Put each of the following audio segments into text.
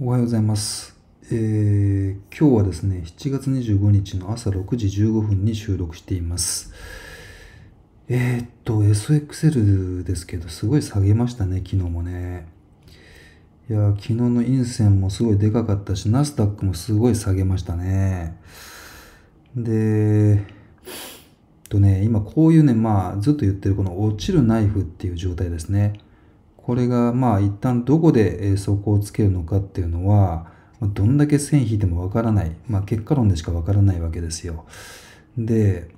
おはようございます、えー、今日はですね、7月25日の朝6時15分に収録しています。えー、っと、SXL ですけど、すごい下げましたね、昨日もね。いや、昨日の陰線もすごいでかかったし、ナスダックもすごい下げましたね。で、とね、今こういうね、まあ、ずっと言ってるこの落ちるナイフっていう状態ですね。これがまあ一旦どこで底をつけるのかっていうのは、どんだけ線引いてもわからない。まあ結果論でしかわからないわけですよ。で、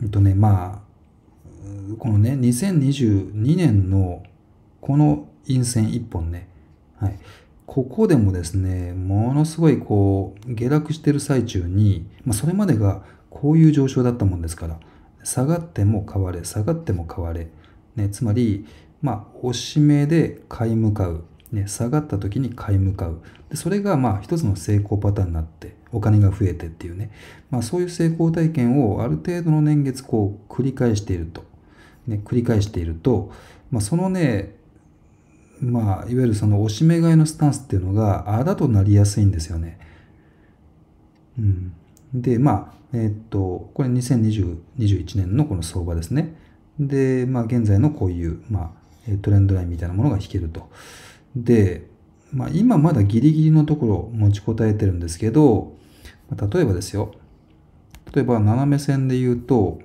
えっとね、まあ、このね、2022年のこの陰線一本ね、はい、ここでもですね、ものすごいこう、下落してる最中に、まあ、それまでがこういう上昇だったもんですから、下がっても変われ、下がっても変われ、ね、つまり、まあ、押し目で買い向かう、ね、下がった時に買い向かうでそれがまあ一つの成功パターンになってお金が増えてっていうね、まあ、そういう成功体験をある程度の年月こう繰り返していると、ね、繰り返していると、まあ、そのねまあ、いわゆるその押し目買いのスタンスっていうのがあだとなりやすいんですよね。うん、でまあえー、っとこれ2021年のこの相場ですね。でまあ現在のこういう、まあ、トレンドラインみたいなものが引けると。で、まあ、今まだギリギリのところ持ちこたえてるんですけど、例えばですよ。例えば斜め線で言うと、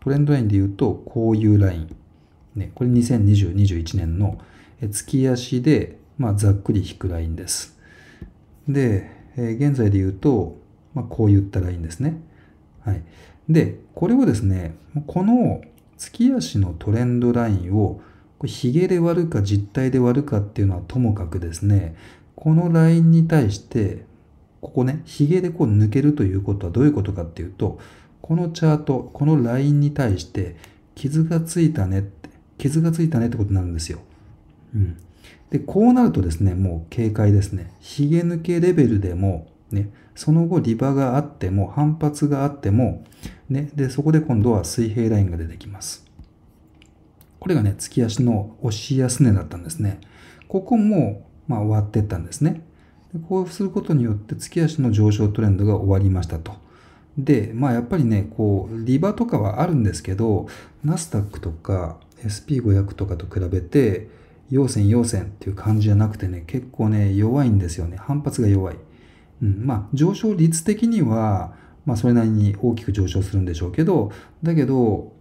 トレンドラインで言うと、こういうライン。ね、これ2020、21年の月足で、まあ、ざっくり引くラインです。で、え現在で言うと、まあ、こういったラインですね。はい。で、これをですね、この月足のトレンドラインをこれヒゲで割るか実体で割るかっていうのはともかくですね、このラインに対して、ここね、ヒゲでこう抜けるということはどういうことかっていうと、このチャート、このラインに対して、傷がついたねって、傷がついたねってことになるんですよ。うん。で、こうなるとですね、もう警戒ですね。ヒゲ抜けレベルでも、ね、その後リバがあっても、反発があっても、ね、で、そこで今度は水平ラインが出てきます。これがね、月足の押し安値だったんですね。ここも、まあ、終わってったんですね。こうすることによって月足の上昇トレンドが終わりましたと。で、まあやっぱりね、こう、リバとかはあるんですけど、ナスダックとか SP500 とかと比べて、要線要線っていう感じじゃなくてね、結構ね、弱いんですよね。反発が弱い。うん、まあ上昇率的には、まあそれなりに大きく上昇するんでしょうけど、だけど、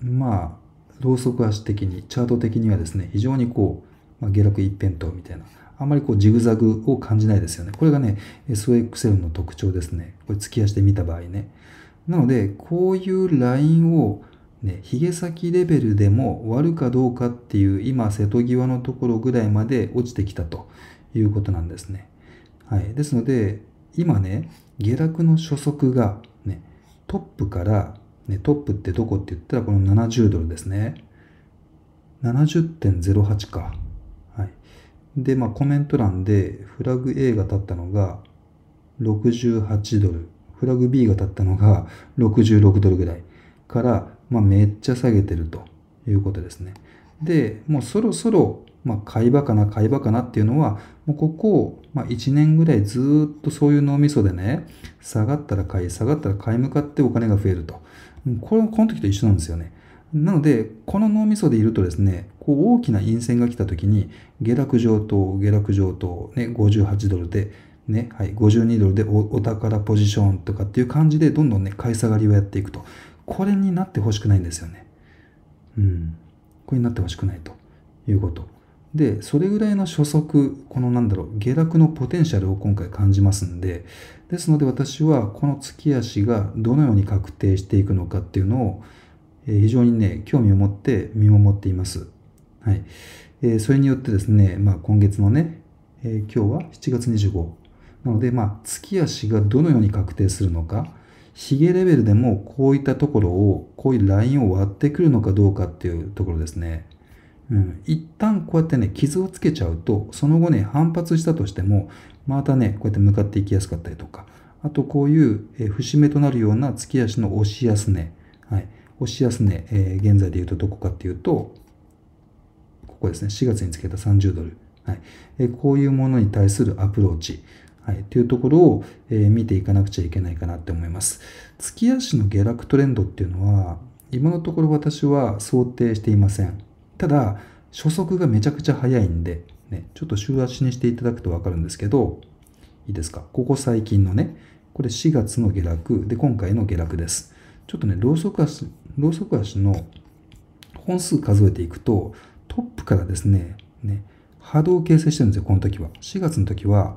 まあローソク足的に、チャート的にはですね、非常にこう、まあ、下落一辺倒みたいな、あんまりこうジグザグを感じないですよね。これがね、s o x l の特徴ですね。これ突き足で見た場合ね。なので、こういうラインを、ね、ヒゲ先レベルでも割るかどうかっていう、今、瀬戸際のところぐらいまで落ちてきたということなんですね。はい。ですので、今ね、下落の初速が、ね、トップからね、トップってどこって言ったらこの70ドルですね。70.08か。はい。で、まあコメント欄でフラグ A が立ったのが68ドル。フラグ B が立ったのが66ドルぐらいから、まあめっちゃ下げてるということですね。で、もうそろそろ、まあ買い場かな、買い場かなっていうのは、もうここ、まあ1年ぐらいずっとそういう脳みそでね、下がったら買い、下がったら買い向かってお金が増えると。これこの時と一緒なんですよね。なので、この脳みそでいるとですね、こう大きな陰線が来た時に、下落上等、下落上等、ね、58ドルで、ね、はい、52ドルでお宝ポジションとかっていう感じで、どんどんね、買い下がりをやっていくと。これになってほしくないんですよね。うん。これになってほしくないということ。で、それぐらいの初速、このなんだろう、下落のポテンシャルを今回感じますんで、ですので私はこの月足がどのように確定していくのかっていうのを、え非常にね、興味を持って見守っています。はい。えー、それによってですね、まあ今月のね、えー、今日は7月25。なので、まあ月足がどのように確定するのか、ヒゲレベルでもこういったところを、こういうラインを割ってくるのかどうかっていうところですね。うん、一旦こうやってね、傷をつけちゃうと、その後ね、反発したとしても、またね、こうやって向かっていきやすかったりとか、あとこういう、え節目となるような突き足の押し安値、はい、押し安値、えー、現在で言うとどこかっていうと、ここですね、4月につけた30ドル、はいえこういうものに対するアプローチ、はい、というところを、え見ていかなくちゃいけないかなって思います。月足の下落トレンドっていうのは、今のところ私は想定していません。ただ、初速がめちゃくちゃ速いんで、ね、ちょっと週足にしていただくとわかるんですけど、いいですか。ここ最近のね、これ4月の下落、で、今回の下落です。ちょっとね、ローソク足、ローソク足の本数数えていくと、トップからですね、ね、波動を形成してるんですよ、この時は。4月の時は、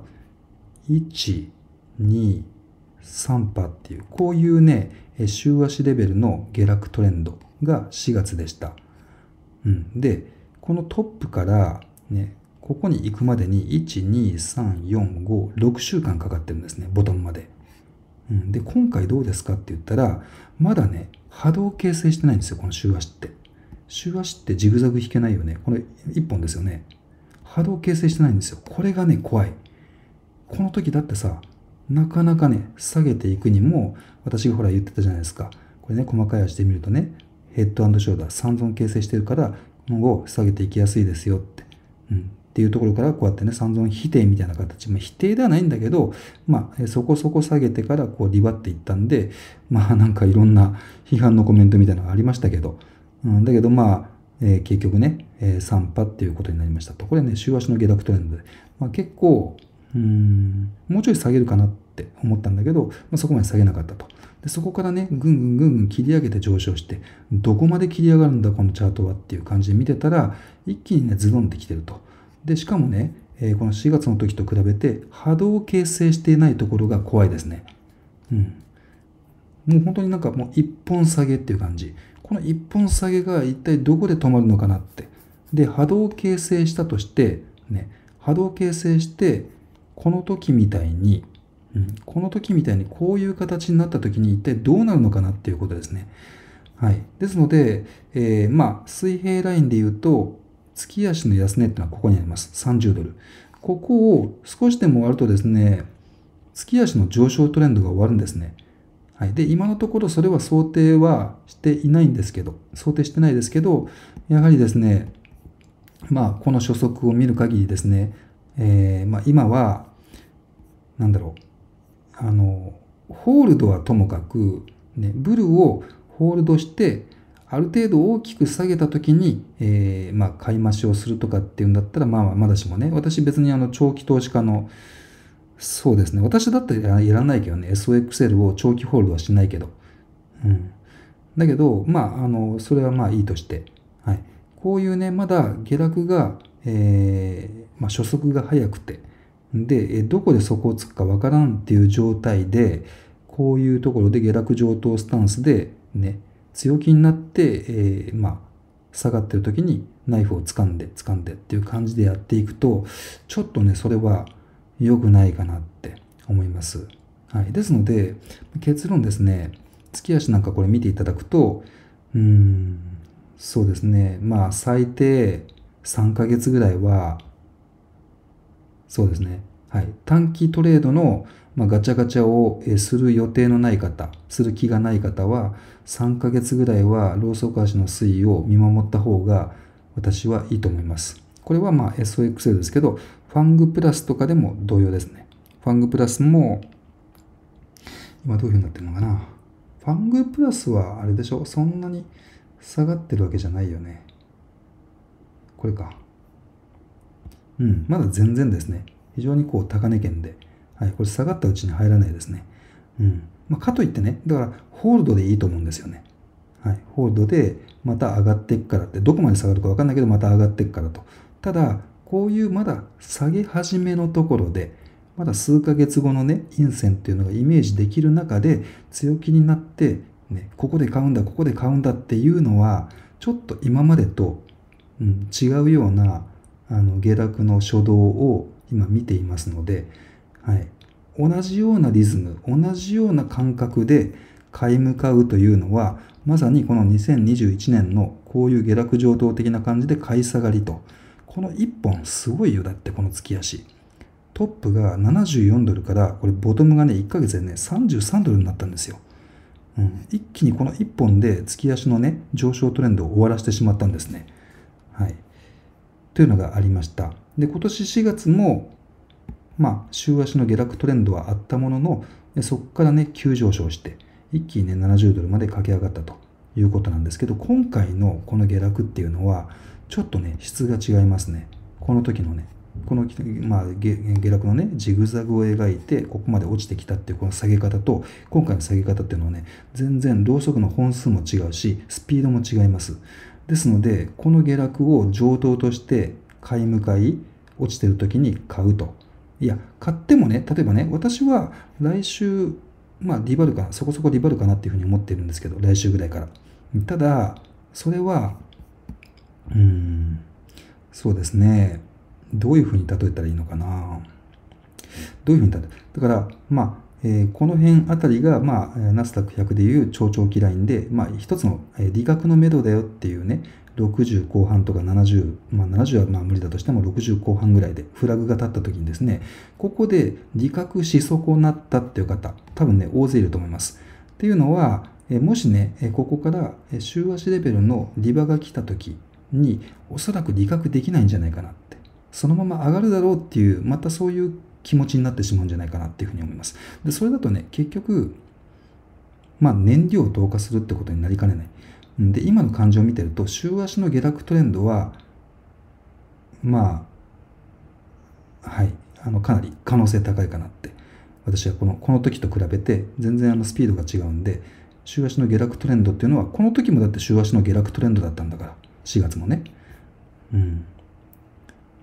1、2、3波っていう、こういうね、週足レベルの下落トレンドが4月でした。うん、でこのトップから、ね、ここに行くまでに12345 6週間かかってるんですねボタンまで、うん、で今回どうですかって言ったらまだね波動形成してないんですよこの週足って週足ってジグザグ引けないよねこれ1本ですよね波動形成してないんですよこれがね怖いこの時だってさなかなかね下げていくにも私がほら言ってたじゃないですかこれね細かい足で見るとねヘッドショーダー、三尊形成してるから、今後下げていきやすいですよって。うん。っていうところからこうやってね、三尊否定みたいな形、まあ、否定ではないんだけど、まあ、そこそこ下げてからこうリバっていったんで、まあなんかいろんな批判のコメントみたいなのがありましたけど、うん、だけどまあ、えー、結局ね、えー、波っていうことになりましたと。これね、週足の下落トレンドで、まあ、結構、うん、もうちょい下げるかなっって思ったんだけど、まあ、そこまで下げなかったと。でそこからね、ぐんぐんぐんぐん切り上げて上昇して、どこまで切り上がるんだ、このチャートはっていう感じで見てたら、一気にね、ズドンってきてると。で、しかもね、えー、この4月の時と比べて、波動を形成していないところが怖いですね。うん。もう本当になんかもう一本下げっていう感じ。この一本下げが一体どこで止まるのかなって。で、波動を形成したとして、ね、波動を形成して、この時みたいにうん、この時みたいにこういう形になった時に一体どうなるのかなっていうことですね。はい。ですので、えー、まあ、水平ラインで言うと、月足の安値っていうのはここにあります。30ドル。ここを少しでも割るとですね、月足の上昇トレンドが終わるんですね。はい。で、今のところそれは想定はしていないんですけど、想定してないですけど、やはりですね、まあ、この初速を見る限りですね、えー、まあ、今は、なんだろう、あのホールドはともかく、ね、ブルをホールドしてある程度大きく下げた時に、えー、まあ、買い増しをするとかっていうんだったら、まあ、まだしもね、私別にあの長期投資家の、そうですね、私だったらやらないけどね、SOXL を長期ホールドはしないけど。うん。だけど、まあ、あの、それはまあいいとして。はい。こういうね、まだ下落が、えー、まあ、初速が速くて、で、どこで底をつくかわからんっていう状態で、こういうところで下落上等スタンスで、ね、強気になって、えー、まあ、下がってる時にナイフを掴んで、掴んでっていう感じでやっていくと、ちょっとね、それは良くないかなって思います。はい。ですので、結論ですね、月足なんかこれ見ていただくと、うーん、そうですね、まあ、最低3ヶ月ぐらいは、そうですね。はい。短期トレードの、まあ、ガチャガチャをする予定のない方、する気がない方は、3ヶ月ぐらいはローソク足の推移を見守った方が私はいいと思います。これはまあ SOXL ですけど、ファングプラスとかでも同様ですね。ファングプラスも、今どういう風になってるのかな。ファングプラスはあれでしょそんなに下がってるわけじゃないよね。これか。うん、まだ全然ですね、非常にこう高値圏で、はい、これ下がったうちに入らないですね。うんまあ、かといってね、だからホールドでいいと思うんですよね。はい、ホールドでまた上がっていくからって、どこまで下がるか分かんないけど、また上がっていくからと。ただ、こういうまだ下げ始めのところで、まだ数ヶ月後のね、陰線っていうのがイメージできる中で、強気になって、ね、ここで買うんだ、ここで買うんだっていうのは、ちょっと今までと、うん、違うような、あの下落の初動を今見ていますので、はい、同じようなリズム同じような感覚で買い向かうというのはまさにこの2021年のこういう下落上等的な感じで買い下がりとこの1本すごいよだってこの月足トップが74ドルからこれボトムがね1ヶ月でね33ドルになったんですよ、うん、一気にこの1本で月足のね上昇トレンドを終わらせてしまったんですねはいというのがありました。で、今年4月も、まあ、週足の下落トレンドはあったものの、そこからね、急上昇して、一気にね、70ドルまで駆け上がったということなんですけど、今回のこの下落っていうのは、ちょっとね、質が違いますね。この時のね、この、まあ、下落のね、ジグザグを描いて、ここまで落ちてきたっていうこの下げ方と、今回の下げ方っていうのはね、全然ろうそくの本数も違うし、スピードも違います。ですので、この下落を上等として買い向かい、落ちてる時に買うと。いや、買ってもね、例えばね、私は来週、まあ、ディバルか、そこそこディバルかなっていうふうに思ってるんですけど、来週ぐらいから。ただ、それは、うん、そうですね。どういうふうに例えたらいいのかな。どういうふうに例え、だから、まあ、えー、この辺あたりが、まあ、ナスダック100でいう超長期ラインで、まあ、一つの利格のめどだよっていうね、60後半とか70、まあ、70はまあ無理だとしても60後半ぐらいでフラグが立った時にですね、ここで利格し損なったっていう方、多分ね、大勢いると思います。っていうのは、もしね、ここから週足レベルの利場が来た時に、おそらく利格できないんじゃないかなって。そのまま上がるだろうっていう、またそういう気持ちになってしまうんじゃないかなっていうふうに思います。で、それだとね、結局、まあ、燃料を投下するってことになりかねない。で、今の感情を見てると、週足の下落トレンドは、まあ、はい、あの、かなり可能性高いかなって。私はこの、この時と比べて、全然あの、スピードが違うんで、週足の下落トレンドっていうのは、この時もだって週足の下落トレンドだったんだから、4月もね。うん。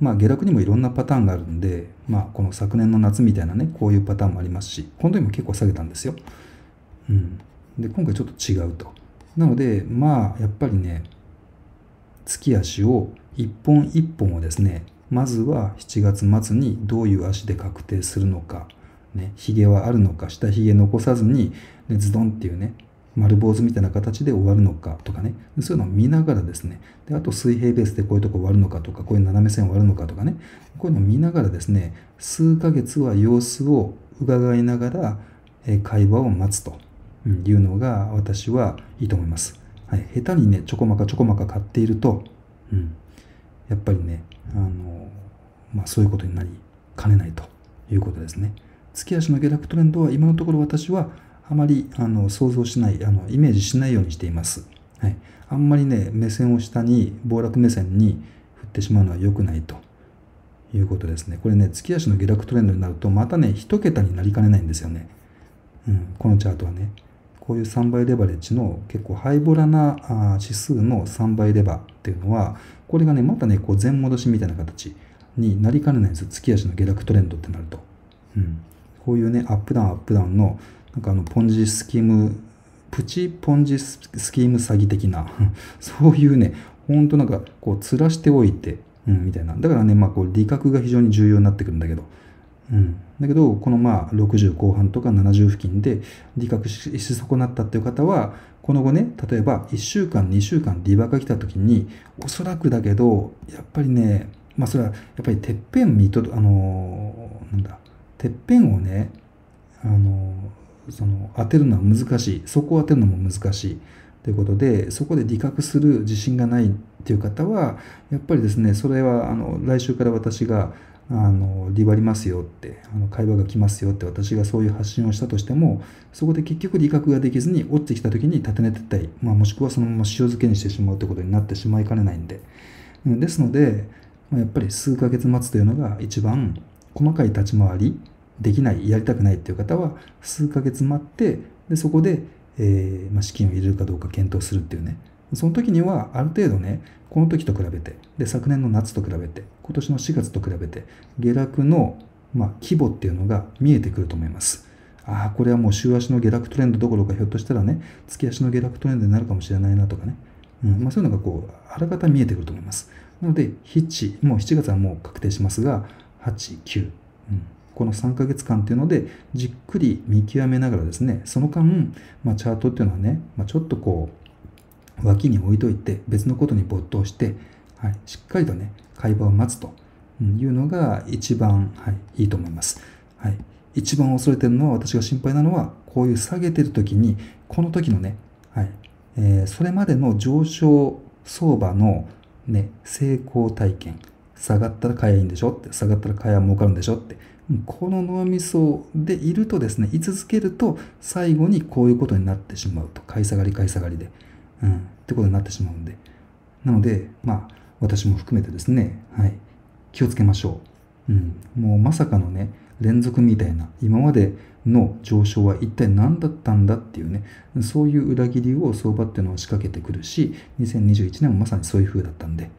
まあ、下落にもいろんなパターンがあるんで、まあ、この昨年の夏みたいなね、こういうパターンもありますし、この時も結構下げたんですよ。うん。で、今回ちょっと違うと。なので、まあ、やっぱりね、月足を一本一本をですね、まずは7月末にどういう足で確定するのか、ね、ヒゲはあるのか、下ヒゲ残さずに、ね、ズドンっていうね、丸坊主みたいな形で終わるのかとかね、そういうのを見ながらですね、であと水平ベースでこういうとこ終わるのかとか、こういう斜め線終わるのかとかね、こういうのを見ながらですね、数ヶ月は様子を伺いながら、え会話を待つというのが私はいいと思います。はい、下手にね、ちょこまかちょこまか買っていると、うん、やっぱりね、あの、まあ、そういうことになりかねないということですね。月足の下落トレンドは今のところ私はあまりあの想像しないあの、イメージしないようにしています。はい、あんまりね、目線を下に、暴落目線に振ってしまうのは良くないということですね。これね、月足の下落トレンドになると、またね、1桁になりかねないんですよね。うん、このチャートはね。こういう3倍レバレッジの結構ハイボラな指数の3倍レバっていうのは、これがね、またね、こう全戻しみたいな形になりかねないんです月足の下落トレンドってなると。うん、こういうね、アップダウン、アップダウンのなんかあの、ポンジスキーム、プチポンジスキーム詐欺的な、そういうね、ほんとなんか、こう、つらしておいて、うん、みたいな。だからね、まあ、こう、理覚が非常に重要になってくるんだけど、うん。だけど、このまあ、60後半とか70付近で理覚し損なったっていう方は、この後ね、例えば1週間、2週間、リバーが来た時に、おそらくだけど、やっぱりね、まあ、それは、やっぱりてっぺん見と、あのー、なんだ、てっぺんをね、あのその当てるのは難しいそこを当てるのも難しいということでそこで理覚する自信がないっていう方はやっぱりですねそれはあの来週から私があのリバりますよってあの会話が来ますよって私がそういう発信をしたとしてもそこで結局理覚ができずに落ちてきた時に立て寝てったり、まあ、もしくはそのまま塩漬けにしてしまうということになってしまいかねないんでですのでやっぱり数ヶ月待つというのが一番細かい立ち回りできない、やりたくないっていう方は、数ヶ月待って、でそこで、えー、まあ、資金を入れるかどうか検討するっていうね、その時にはある程度ね、この時と比べて、で昨年の夏と比べて、今年の4月と比べて、下落の、まあ、規模っていうのが見えてくると思います。ああ、これはもう週足の下落トレンドどころか、ひょっとしたらね、月足の下落トレンドになるかもしれないなとかね、うんまあ、そういうのがこう、あらかた見えてくると思います。なので、7、もう7月はもう確定しますが、8、9、うん、この3ヶ月間っていうので、じっくり見極めながらですね、その間、まあ、チャートっていうのはね、まあ、ちょっとこう、脇に置いといて、別のことに没頭して、はい、しっかりとね、会話を待つというのが一番、はい、いいと思います。はい。一番恐れてるのは、私が心配なのは、こういう下げてる時に、この時のね、はい、えー、それまでの上昇相場のね、成功体験、下がったら買えばいいんでしょって、下がったら買えは儲かるんでしょって、この脳みそでいるとですね、居続けると、最後にこういうことになってしまうと。買い下がり買い下がりで。うん。ってことになってしまうんで。なので、まあ、私も含めてですね、はい。気をつけましょう。うん。もうまさかのね、連続みたいな、今までの上昇は一体何だったんだっていうね、そういう裏切りを相場っていうのは仕掛けてくるし、2021年もまさにそういう風だったんで、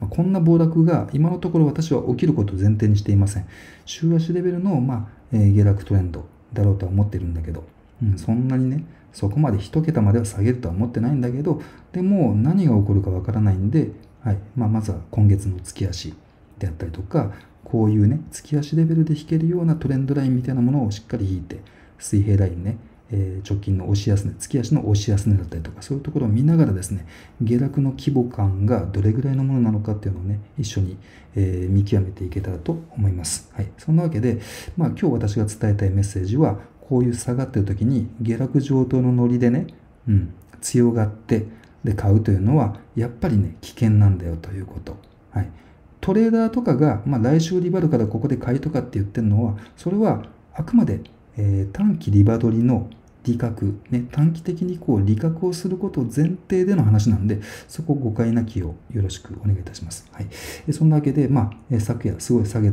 まこんな暴落が今のところ私は起きることを前提にしていません。週足レベルの、まあ、え下落トレンドだろうとは思ってるんだけど、うん、そんなにね、そこまで1桁までは下げるとは思ってないんだけど、でも何が起こるかわからないんで、はいまあ、まずは今月の月足であったりとか、こういうね、月足レベルで引けるようなトレンドラインみたいなものをしっかり引いて、水平ラインね、え直近の押し安値、月足の押し安値だったりとか、そういうところを見ながらですね、下落の規模感がどれぐらいのものなのかっていうのをね、一緒に、え見極めていけたらと思います。はい。そんなわけで、まあ今日私が伝えたいメッセージは、こういう下がってる時に下落上等のノリでね、うん、強がって、で買うというのは、やっぱりね、危険なんだよということ。はい。トレーダーとかが、まあ、来週リバルからここで買いとかって言ってるのは、それはあくまで、えー、短期リバ取りの理覚、ね、短期的にこう理覚をすることを前提での話なんで、そこ誤解なきをよろしくお願いいたします。はい。そんなわけで、まあ、昨夜すごい下げ、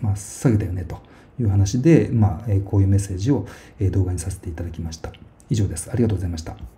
まあ、下げたよねという話で、まあ、こういうメッセージを動画にさせていただきました。以上です。ありがとうございました。